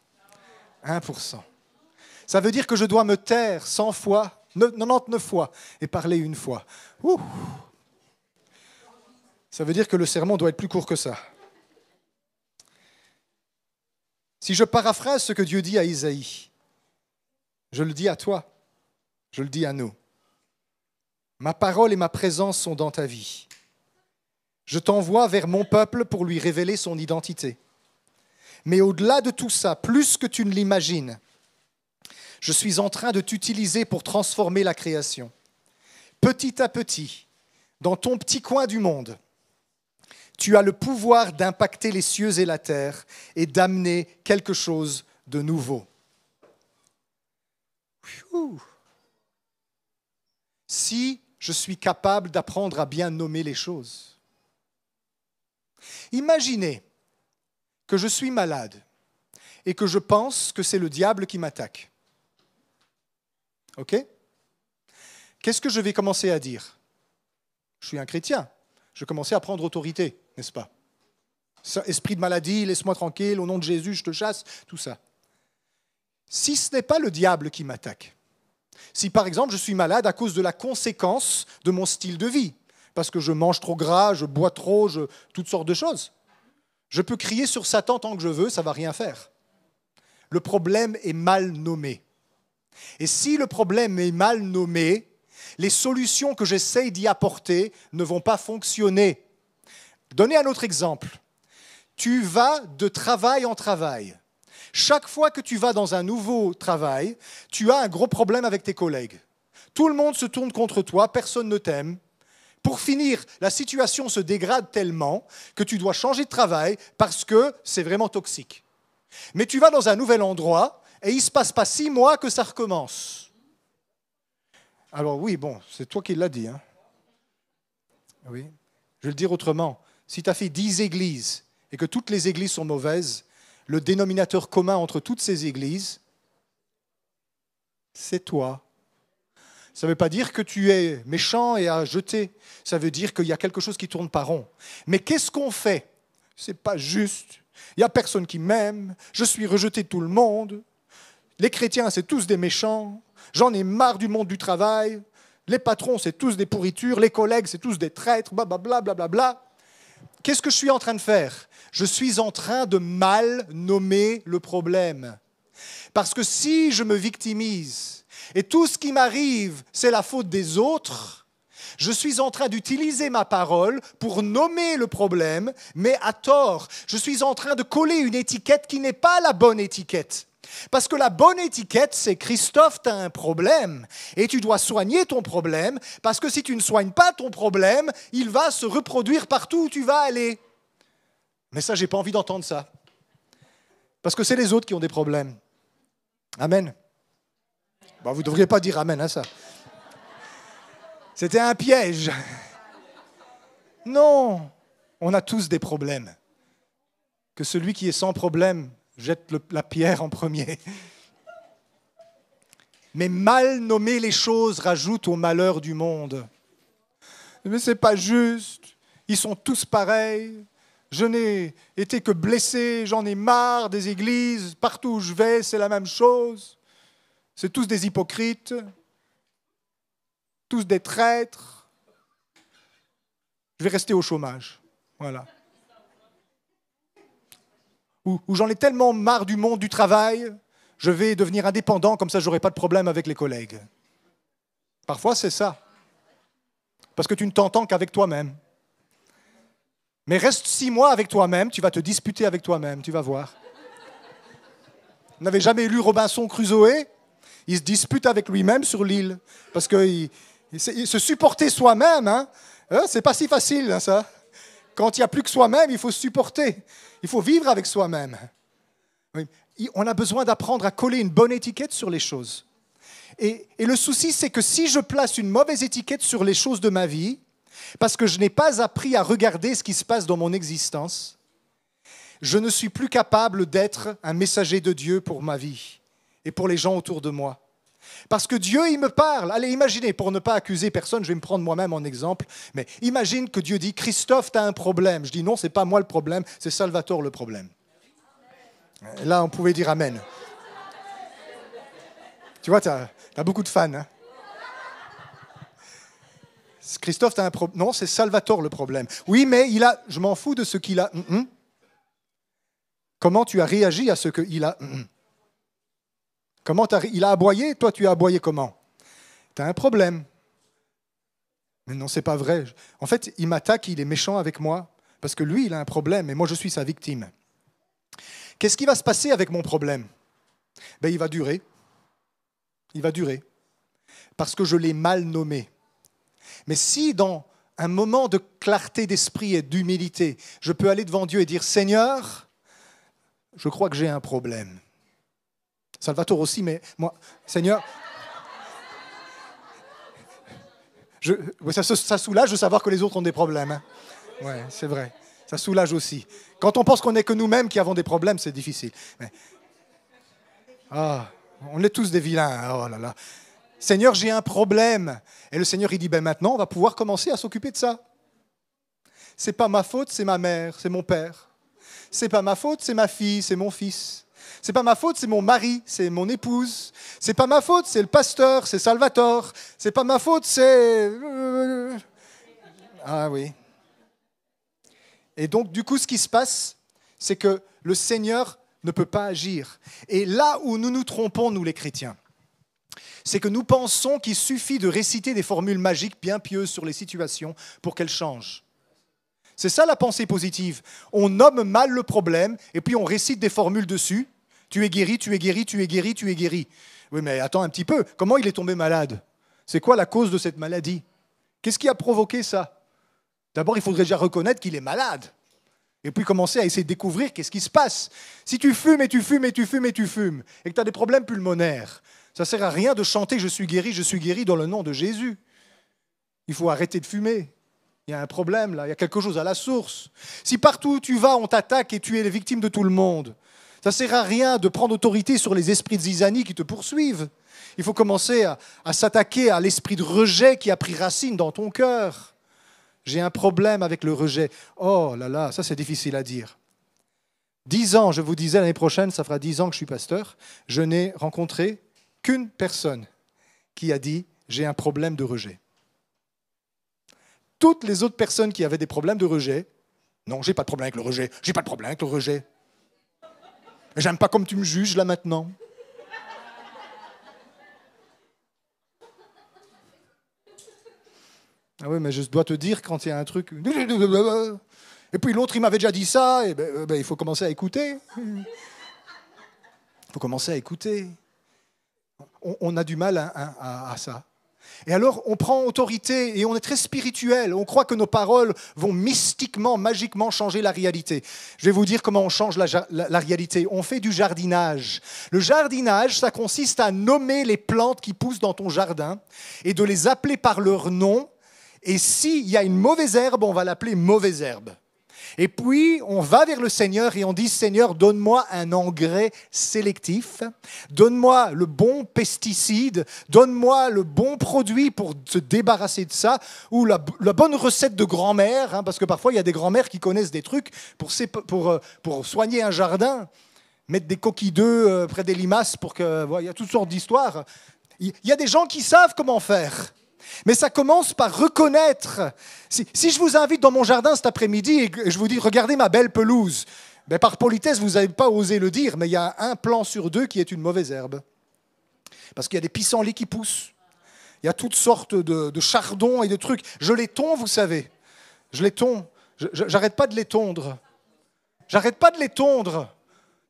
1%. Ça veut dire que je dois me taire 100 fois, 99 fois, et parler une fois. Ouh ça veut dire que le sermon doit être plus court que ça. Si je paraphrase ce que Dieu dit à Isaïe, je le dis à toi, je le dis à nous. Ma parole et ma présence sont dans ta vie. Je t'envoie vers mon peuple pour lui révéler son identité. Mais au-delà de tout ça, plus que tu ne l'imagines, je suis en train de t'utiliser pour transformer la création. Petit à petit, dans ton petit coin du monde, tu as le pouvoir d'impacter les cieux et la terre et d'amener quelque chose de nouveau. Si je suis capable d'apprendre à bien nommer les choses. Imaginez que je suis malade et que je pense que c'est le diable qui m'attaque. OK Qu'est-ce que je vais commencer à dire Je suis un chrétien. Je vais commencer à prendre autorité, n'est-ce pas Esprit de maladie, laisse-moi tranquille, au nom de Jésus, je te chasse, tout ça. Si ce n'est pas le diable qui m'attaque, si par exemple je suis malade à cause de la conséquence de mon style de vie, parce que je mange trop gras, je bois trop, je... toutes sortes de choses. Je peux crier sur Satan tant que je veux, ça va rien faire. Le problème est mal nommé. Et si le problème est mal nommé, les solutions que j'essaye d'y apporter ne vont pas fonctionner. Donnez un autre exemple. Tu vas de travail en travail. Chaque fois que tu vas dans un nouveau travail, tu as un gros problème avec tes collègues. Tout le monde se tourne contre toi, personne ne t'aime. Pour finir, la situation se dégrade tellement que tu dois changer de travail parce que c'est vraiment toxique. Mais tu vas dans un nouvel endroit et il ne se passe pas six mois que ça recommence. Alors oui, bon, c'est toi qui l'as dit. Hein oui. Je vais le dire autrement. Si tu as fait dix églises et que toutes les églises sont mauvaises, le dénominateur commun entre toutes ces églises, c'est toi. Ça ne veut pas dire que tu es méchant et à jeter. Ça veut dire qu'il y a quelque chose qui tourne pas rond. Mais qu'est-ce qu'on fait C'est pas juste. Il n'y a personne qui m'aime. Je suis rejeté de tout le monde. Les chrétiens, c'est tous des méchants. J'en ai marre du monde du travail. Les patrons, c'est tous des pourritures. Les collègues, c'est tous des traîtres. Blablabla. Bla, bla, bla, bla. Qu'est-ce que je suis en train de faire je suis en train de mal nommer le problème. Parce que si je me victimise et tout ce qui m'arrive, c'est la faute des autres, je suis en train d'utiliser ma parole pour nommer le problème, mais à tort. Je suis en train de coller une étiquette qui n'est pas la bonne étiquette. Parce que la bonne étiquette, c'est Christophe, tu as un problème et tu dois soigner ton problème, parce que si tu ne soignes pas ton problème, il va se reproduire partout où tu vas aller. Mais ça, j'ai pas envie d'entendre ça. Parce que c'est les autres qui ont des problèmes. Amen. Bah, vous ne devriez pas dire Amen à ça. C'était un piège. Non, on a tous des problèmes. Que celui qui est sans problème jette la pierre en premier. Mais mal nommer les choses rajoute au malheur du monde. Mais c'est pas juste. Ils sont tous pareils. Je n'ai été que blessé, j'en ai marre des églises, partout où je vais, c'est la même chose. C'est tous des hypocrites, tous des traîtres. Je vais rester au chômage. Voilà. Ou, j'en ai tellement marre du monde du travail, je vais devenir indépendant, comme ça j'aurai pas de problème avec les collègues. Parfois c'est ça. Parce que tu ne t'entends qu'avec toi-même. Mais reste six mois avec toi-même, tu vas te disputer avec toi-même, tu vas voir. Vous n'avez jamais lu Robinson Crusoe Il se dispute avec lui-même sur l'île. Parce que se supporter soi-même, hein, hein, c'est pas si facile, hein, ça. Quand il n'y a plus que soi-même, il faut se supporter. Il faut vivre avec soi-même. On a besoin d'apprendre à coller une bonne étiquette sur les choses. et le souci, c'est que si je place une mauvaise étiquette sur les choses de ma vie, parce que je n'ai pas appris à regarder ce qui se passe dans mon existence, je ne suis plus capable d'être un messager de Dieu pour ma vie et pour les gens autour de moi. Parce que Dieu, il me parle. Allez, imaginez, pour ne pas accuser personne, je vais me prendre moi-même en exemple, mais imagine que Dieu dit, Christophe, tu as un problème. Je dis, non, ce n'est pas moi le problème, c'est Salvatore le problème. Là, on pouvait dire Amen. Tu vois, tu as, beaucoup de fans. Hein. Christophe, as un problème. Non, c'est Salvatore le problème. Oui, mais il a. Je m'en fous de ce qu'il a. Mm, mm. Comment tu as réagi à ce qu'il a mm, Comment il a aboyé Toi, tu as aboyé comment Tu as un problème. Mais non, c'est pas vrai. En fait, il m'attaque, il est méchant avec moi parce que lui, il a un problème et moi, je suis sa victime. Qu'est-ce qui va se passer avec mon problème ben, il va durer. Il va durer parce que je l'ai mal nommé. Mais si dans un moment de clarté d'esprit et d'humilité, je peux aller devant Dieu et dire Seigneur, je crois que j'ai un problème. Salvatore aussi, mais moi, Seigneur, ça, soulage de savoir que les autres ont des problèmes. Hein. Oui, c'est vrai. Ça soulage aussi. Quand on pense qu'on n'est que nous-mêmes qui avons des problèmes, c'est difficile. Ah, on est tous des vilains. Hein, oh là là. Seigneur, j'ai un problème. Et le Seigneur, il dit, ben maintenant, on va pouvoir commencer à s'occuper de ça. C'est pas ma faute, c'est ma mère, c'est mon père. C'est pas ma faute, c'est ma fille, c'est mon fils. C'est pas ma faute, c'est mon mari, c'est mon épouse. C'est pas ma faute, c'est le pasteur, c'est Salvatore. C'est pas ma faute, c'est. Ah oui. Et donc, du coup, ce qui se passe, c'est que le Seigneur ne peut pas agir. Et là où nous nous trompons, nous les chrétiens, c'est que nous pensons qu'il suffit de réciter des formules magiques bien pieuses sur les situations pour qu'elles changent. C'est ça la pensée positive. On nomme mal le problème et puis on récite des formules dessus. Tu es guéri, tu es guéri, tu es guéri, tu es guéri. Oui, mais attends un petit peu. Comment il est tombé malade C'est quoi la cause de cette maladie Qu'est-ce qui a provoqué ça D'abord, il faudrait déjà reconnaître qu'il est malade. Et puis commencer à essayer de découvrir qu'est-ce qui se passe. Si tu fumes et tu fumes et tu fumes et tu fumes, et que tu as des problèmes pulmonaires, ça ne sert à rien de chanter Je suis guéri, je suis guéri dans le nom de Jésus. Il faut arrêter de fumer. Il y a un problème là, il y a quelque chose à la source. Si partout où tu vas, on t'attaque et tu es les victimes de tout le monde, ça ne sert à rien de prendre autorité sur les esprits de zizanie qui te poursuivent. Il faut commencer à, à s'attaquer à l'esprit de rejet qui a pris racine dans ton cœur. J'ai un problème avec le rejet. Oh là là, ça c'est difficile à dire. Dix ans, je vous disais l'année prochaine, ça fera dix ans que je suis pasteur. Je n'ai rencontré qu'une personne qui a dit j'ai un problème de rejet. Toutes les autres personnes qui avaient des problèmes de rejet, non, j'ai pas de problème avec le rejet, j'ai pas de problème avec le rejet. J'aime pas comme tu me juges là maintenant. Ah oui, mais je dois te dire quand il y a un truc. Et puis l'autre, il m'avait déjà dit ça, et ben, euh, ben il faut commencer à écouter. Il faut commencer à écouter on, a du mal à, ça. Et alors, on prend autorité et on est très spirituel. On croit que nos paroles vont mystiquement, magiquement changer la réalité. Je vais vous dire comment on change la, la, réalité. On fait du jardinage. Le jardinage, ça consiste à nommer les plantes qui poussent dans ton jardin et de les appeler par leur nom. Et s'il y a une mauvaise herbe, on va l'appeler mauvaise herbe. Et puis, on va vers le Seigneur et on dit, Seigneur, donne-moi un engrais sélectif, donne-moi le bon pesticide, donne-moi le bon produit pour se débarrasser de ça, ou la, bonne recette de grand-mère, hein, parce que parfois, il y a des grand-mères qui connaissent des trucs pour, euh, soigner un jardin, mettre des coquilles d'œufs euh, près des limaces pour que... Il y a toutes sortes d'histoires. Il y a des gens qui savent comment faire. Mais ça commence par reconnaître. Si, je vous invite dans mon jardin cet après-midi et je vous dis, regardez ma belle pelouse, par politesse, vous n'avez pas osé le dire, mais il y a un plan sur deux qui est une mauvaise herbe. Parce qu'il y a des pissenlits qui poussent. Il y a toutes sortes de, chardons et de trucs. Je les tonds, vous savez. Je les tonds. J'arrête pas de les tondre. J'arrête pas de les tondre.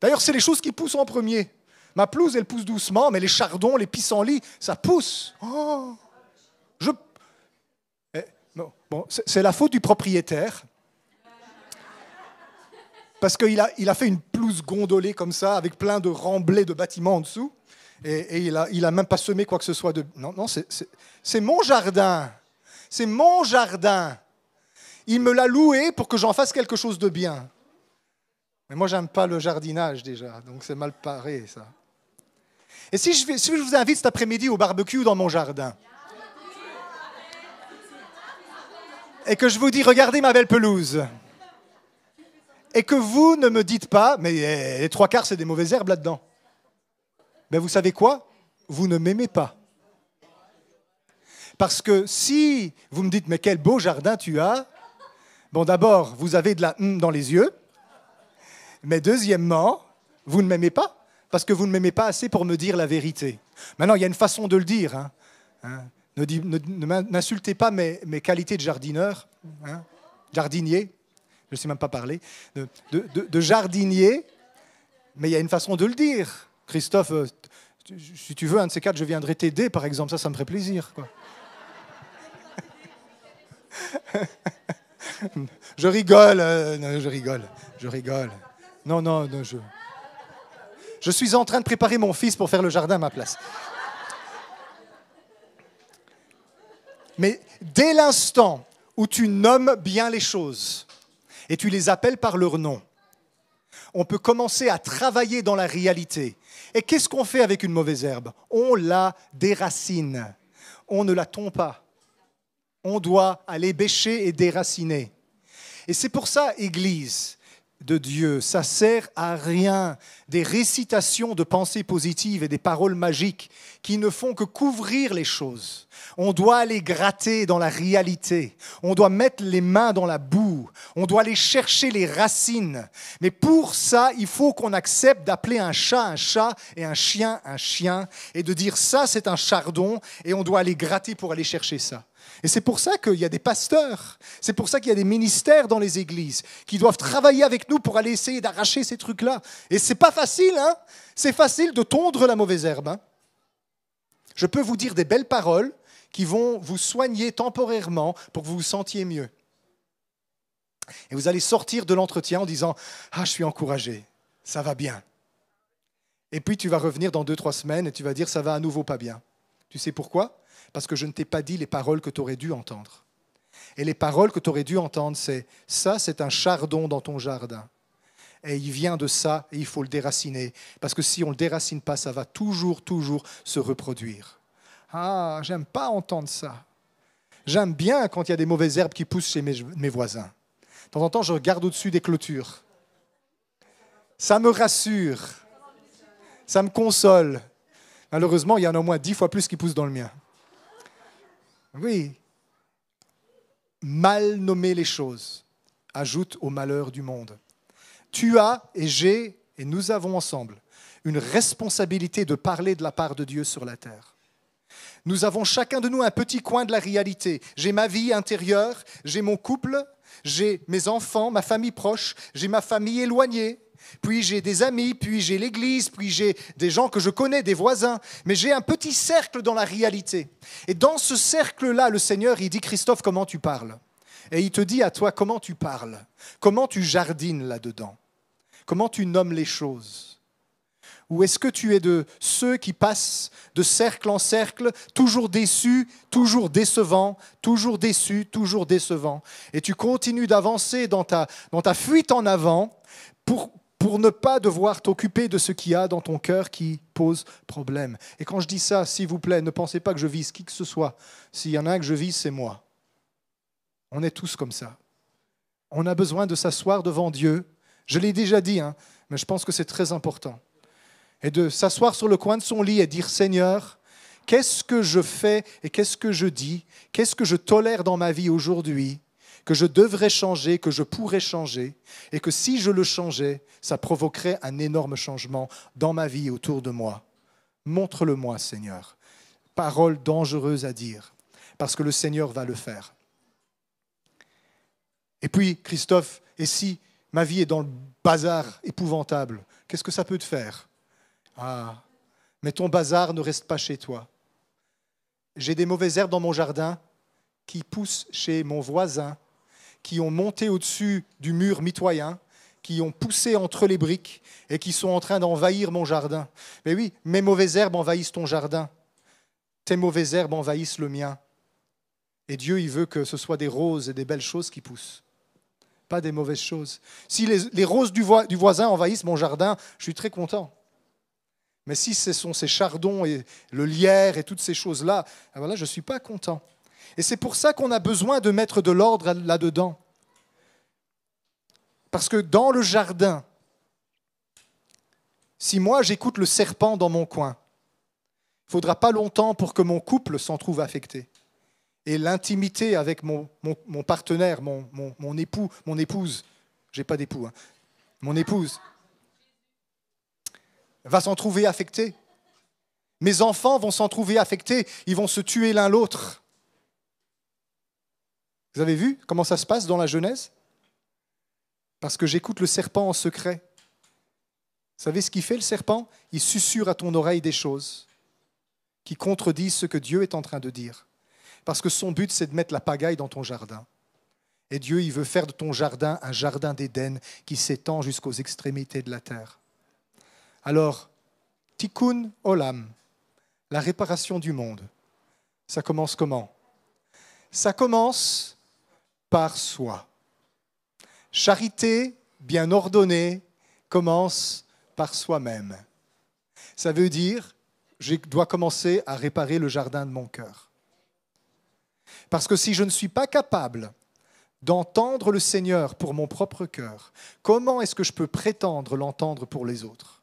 D'ailleurs, c'est les choses qui poussent en premier. Ma pelouse, elle pousse doucement, mais les chardons, les pissenlits, ça pousse. Oh non. Bon, c'est la faute du propriétaire. Parce qu'il a, il a fait une pelouse gondolée comme ça, avec plein de remblais de bâtiments en dessous. Et, il n'a il a même pas semé quoi que ce soit de. Non, non, c'est mon jardin. C'est mon jardin. Il me l'a loué pour que j'en fasse quelque chose de bien. Mais moi, j'aime pas le jardinage déjà, donc c'est mal paré ça. Et si je, si je vous invite cet après-midi au barbecue dans mon jardin, et que je vous dis regardez ma belle pelouse et que vous ne me dites pas mais eh, les trois quarts c'est des mauvaises herbes là-dedans. Mais ben, vous savez quoi Vous ne m'aimez pas. Parce que si vous me dites mais quel beau jardin tu as, bon d'abord vous avez de la hum dans les yeux, mais deuxièmement vous ne m'aimez pas parce que vous ne m'aimez pas assez pour me dire la vérité. Maintenant il y a une façon de le dire. Hein, hein ne, n'insultez pas mes, qualités de jardineur, hein, jardinier, je ne sais même pas parler, de, jardinier, mais il y a une façon de le dire. Christophe, euh, si tu veux, un de ces quatre, je viendrai t'aider, par exemple, ça, ça me ferait plaisir. je rigole, euh, je rigole, je rigole. Non, non, non, je... Je suis en train de préparer mon fils pour faire le jardin à ma place. Mais dès l'instant où tu nommes bien les choses et tu les appelles par leur nom, on peut commencer à travailler dans la réalité. Et qu'est-ce qu'on fait avec une mauvaise herbe On la déracine. On ne la tombe pas. On doit aller bêcher et déraciner. Et c'est pour ça, Église, de Dieu. Ça sert à rien des récitations de pensées positives et des paroles magiques qui ne font que couvrir les choses. On doit aller gratter dans la réalité. On doit mettre les mains dans la boue. On doit aller chercher les racines. Mais pour ça, il faut qu'on accepte d'appeler un chat un chat et un chien un chien et de dire ça c'est un chardon et on doit aller gratter pour aller chercher ça. Et c'est pour ça qu'il y a des pasteurs, c'est pour ça qu'il y a des ministères dans les églises qui doivent travailler avec nous pour aller essayer d'arracher ces trucs-là. Et c'est pas facile, hein C'est facile de tondre la mauvaise herbe. Hein. Je peux vous dire des belles paroles qui vont vous soigner temporairement pour que vous vous sentiez mieux. Et vous allez sortir de l'entretien en disant Ah, je suis encouragé, ça va bien. Et puis tu vas revenir dans deux, trois semaines et tu vas dire Ça va à nouveau pas bien. Tu sais pourquoi parce que je ne t'ai pas dit les paroles que tu aurais dû entendre. Et les paroles que tu aurais dû entendre, c'est ça, c'est un chardon dans ton jardin. Et il vient de ça et il faut le déraciner. Parce que si on ne le déracine pas, ça va toujours, toujours se reproduire. Ah, j'aime pas entendre ça. J'aime bien quand il y a des mauvaises herbes qui poussent chez mes, mes voisins. De temps en temps, je regarde au-dessus des clôtures. Ça me rassure. Ça me console. Malheureusement, il y en a au moins dix fois plus qui poussent dans le mien. Oui. Mal nommer les choses ajoute au malheur du monde. Tu as et j'ai et nous avons ensemble une responsabilité de parler de la part de Dieu sur la terre. Nous avons chacun de nous un petit coin de la réalité. J'ai ma vie intérieure, j'ai mon couple, j'ai mes enfants, ma famille proche, j'ai ma famille éloignée, puis j'ai des amis, puis j'ai l'église, puis j'ai des gens que je connais, des voisins, mais j'ai un petit cercle dans la réalité. Et dans ce cercle-là, le Seigneur, il dit, Christophe, comment tu parles Et il te dit à toi, comment tu parles Comment tu jardines là-dedans Comment tu nommes les choses Ou est-ce que tu es de ceux qui passent de cercle en cercle, toujours déçus, toujours décevants, toujours déçus, toujours décevants Et tu continues d'avancer dans ta, dans ta fuite en avant pour, pour ne pas devoir t'occuper de ce qu'il y a dans ton cœur qui pose problème. Et quand je dis ça, s'il vous plaît, ne pensez pas que je vise qui que ce soit. S'il y en a un que je vise, c'est moi. On est tous comme ça. On a besoin de s'asseoir devant Dieu. Je l'ai déjà dit, hein, mais je pense que c'est très important. Et de s'asseoir sur le coin de son lit et dire Seigneur, qu'est-ce que je fais et qu'est-ce que je dis Qu'est-ce que je tolère dans ma vie aujourd'hui que je devrais changer, que je pourrais changer, et que si je le changeais, ça provoquerait un énorme changement dans ma vie autour de moi. Montre-le-moi, Seigneur. Parole dangereuse à dire, parce que le Seigneur va le faire. Et puis, Christophe, et si ma vie est dans le bazar épouvantable, qu'est-ce que ça peut te faire Ah, mais ton bazar ne reste pas chez toi. J'ai des mauvaises herbes dans mon jardin qui poussent chez mon voisin qui ont monté au-dessus du mur mitoyen, qui ont poussé entre les briques et qui sont en train d'envahir mon jardin. Mais oui, mes mauvaises herbes envahissent ton jardin. Tes mauvaises herbes envahissent le mien. Et Dieu, il veut que ce soit des roses et des belles choses qui poussent, pas des mauvaises choses. Si les, roses du, voisin envahissent mon jardin, je suis très content. Mais si ce sont ces chardons et le lierre et toutes ces choses-là, ah là, je ne suis pas content. Et c'est pour ça qu'on a besoin de mettre de l'ordre là-dedans. Parce que dans le jardin, si moi j'écoute le serpent dans mon coin, il ne faudra pas longtemps pour que mon couple s'en trouve affecté. Et l'intimité avec mon, partenaire, mon, époux, mon épouse, j'ai pas d'époux, hein. mon épouse, va s'en trouver affectée. Mes enfants vont s'en trouver affectés, ils vont se tuer l'un l'autre. Vous avez vu comment ça se passe dans la Genèse Parce que j'écoute le serpent en secret. Vous savez ce qu'il fait le serpent Il susurre à ton oreille des choses qui contredisent ce que Dieu est en train de dire. Parce que son but, c'est de mettre la pagaille dans ton jardin. Et Dieu, il veut faire de ton jardin un jardin d'Éden qui s'étend jusqu'aux extrémités de la terre. Alors, tikkun olam, la réparation du monde, ça commence comment Ça commence par soi. Charité bien ordonnée commence par soi-même. Ça veut dire, je dois commencer à réparer le jardin de mon cœur. Parce que si je ne suis pas capable d'entendre le Seigneur pour mon propre cœur, comment est-ce que je peux prétendre l'entendre pour les autres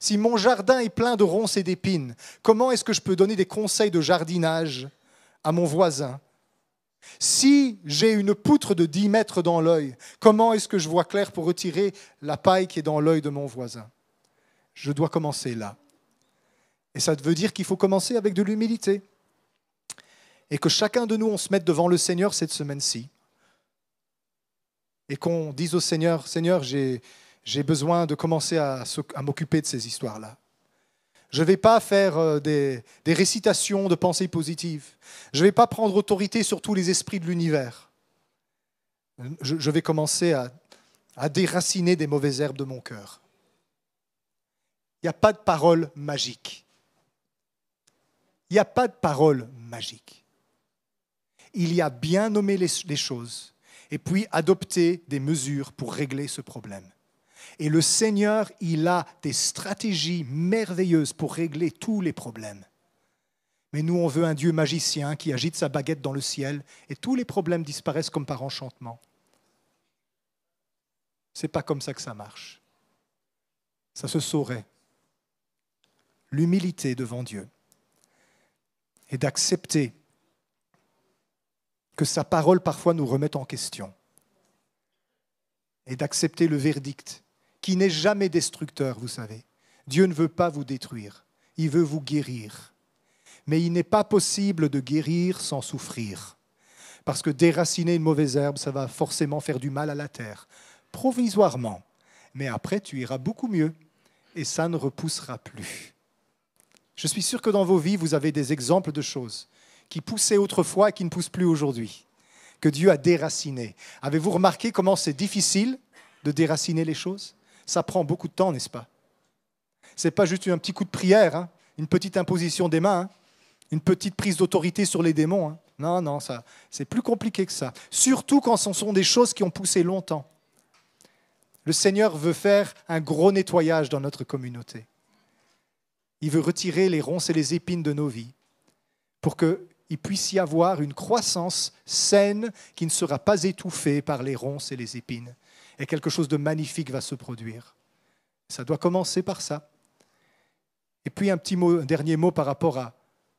Si mon jardin est plein de ronces et d'épines, comment est-ce que je peux donner des conseils de jardinage à mon voisin si j'ai une poutre de 10 mètres dans l'œil, comment est-ce que je vois clair pour retirer la paille qui est dans l'œil de mon voisin Je dois commencer là. Et ça veut dire qu'il faut commencer avec de l'humilité. Et que chacun de nous, on se mette devant le Seigneur cette semaine-ci. Et qu'on dise au Seigneur, Seigneur, j'ai besoin de commencer à, à m'occuper de ces histoires-là. Je ne vais pas faire euh, des, récitations de pensées positives. Je ne vais pas prendre autorité sur tous les esprits de l'univers. Je, vais commencer à, déraciner des mauvaises herbes de mon cœur. Il n'y a pas de parole magique. Il n'y a pas de parole magique. Il y a bien nommer les choses et puis adopter des mesures pour régler ce problème. Et le Seigneur, il a des stratégies merveilleuses pour régler tous les problèmes. Mais nous, on veut un Dieu magicien qui agite sa baguette dans le ciel et tous les problèmes disparaissent comme par enchantement. Ce n'est pas comme ça que ça marche. Ça se saurait. L'humilité devant Dieu et d'accepter que sa parole parfois nous remette en question et d'accepter le verdict qui n'est jamais destructeur, vous savez. Dieu ne veut pas vous détruire, il veut vous guérir. Mais il n'est pas possible de guérir sans souffrir. Parce que déraciner une mauvaise herbe, ça va forcément faire du mal à la terre, provisoirement. Mais après, tu iras beaucoup mieux et ça ne repoussera plus. Je suis sûr que dans vos vies, vous avez des exemples de choses qui poussaient autrefois et qui ne poussent plus aujourd'hui, que Dieu a déracinées. Avez-vous remarqué comment c'est difficile de déraciner les choses ça prend beaucoup de temps, n'est-ce pas Ce n'est pas juste un petit coup de prière, hein, une petite imposition des mains, hein, une petite prise d'autorité sur les démons. Hein. Non, non, ça, c'est plus compliqué que ça. Surtout quand ce sont des choses qui ont poussé longtemps. Le Seigneur veut faire un gros nettoyage dans notre communauté. Il veut retirer les ronces et les épines de nos vies pour qu'il puisse y avoir une croissance saine qui ne sera pas étouffée par les ronces et les épines, et quelque chose de magnifique va se produire. Ça doit commencer par ça. Et puis un petit mot, un dernier mot par rapport à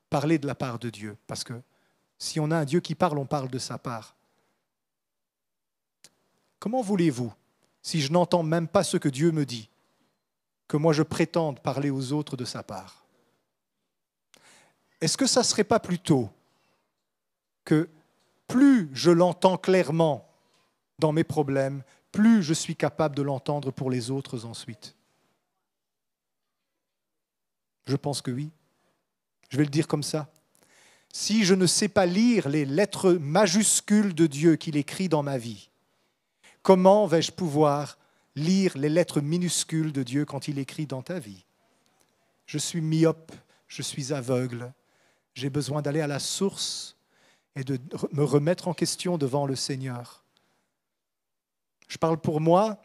parler de la part de Dieu, parce que si on a un Dieu qui parle, on parle de sa part. Comment voulez-vous, si je n'entends même pas ce que Dieu me dit, que moi je prétende parler aux autres de sa part Est-ce que ça ne serait pas plutôt que plus je l'entends clairement dans mes problèmes, plus je suis capable de l'entendre pour les autres ensuite. Je pense que oui. Je vais le dire comme ça. Si je ne sais pas lire les lettres majuscules de Dieu qu'il écrit dans ma vie, comment vais-je pouvoir lire les lettres minuscules de Dieu quand il écrit dans ta vie Je suis myope, je suis aveugle, j'ai besoin d'aller à la source et de me remettre en question devant le Seigneur. Je parle pour moi,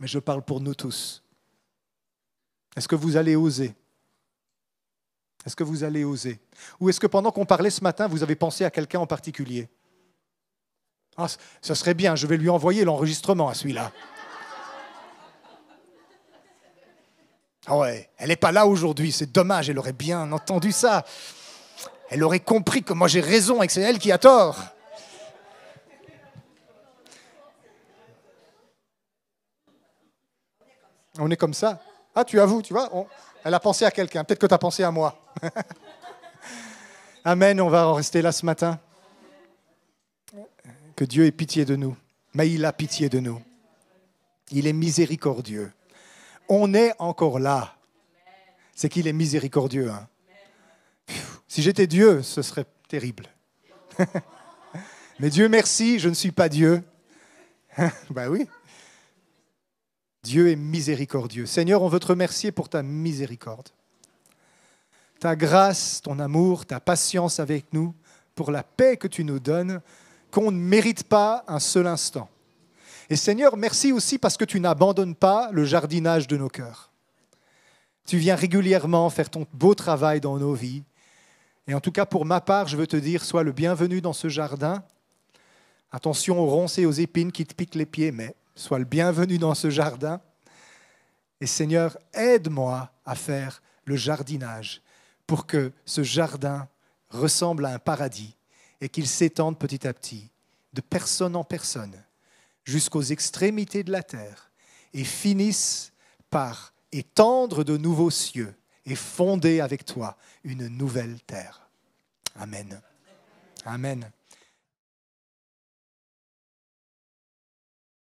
mais je parle pour nous tous. Est-ce que vous allez oser Est-ce que vous allez oser Ou est-ce que pendant qu'on parlait ce matin, vous avez pensé à quelqu'un en particulier ah, ça serait bien, je vais lui envoyer l'enregistrement à celui-là. Ah ouais, elle n'est pas là aujourd'hui, c'est dommage, elle aurait bien entendu ça. Elle aurait compris que moi j'ai raison et que c'est elle qui a tort. On est comme ça. Ah, tu avoues, tu vois, elle a pensé à quelqu'un. Peut-être que tu as pensé à moi. Amen, on va en rester là ce matin. Que Dieu ait pitié de nous. Mais il a pitié de nous. Il est miséricordieux. On est encore là. C'est qu'il est miséricordieux. Hein. si j'étais Dieu, ce serait terrible. Mais Dieu merci, je ne suis pas Dieu. ben oui. Dieu est miséricordieux. Seigneur, on veut te remercier pour ta miséricorde, ta grâce, ton amour, ta patience avec nous, pour la paix que tu nous donnes, qu'on ne mérite pas un seul instant. Et Seigneur, merci aussi parce que tu n'abandonnes pas le jardinage de nos cœurs. Tu viens régulièrement faire ton beau travail dans nos vies. Et en tout cas, pour ma part, je veux te dire, sois le bienvenu dans ce jardin. Attention aux ronces et aux épines qui te piquent les pieds, mais Sois le bienvenu dans ce jardin. Et Seigneur, aide-moi à faire le jardinage pour que ce jardin ressemble à un paradis et qu'il s'étende petit à petit, de personne en personne, jusqu'aux extrémités de la terre, et finisse par étendre de nouveaux cieux et fonder avec toi une nouvelle terre. Amen. Amen.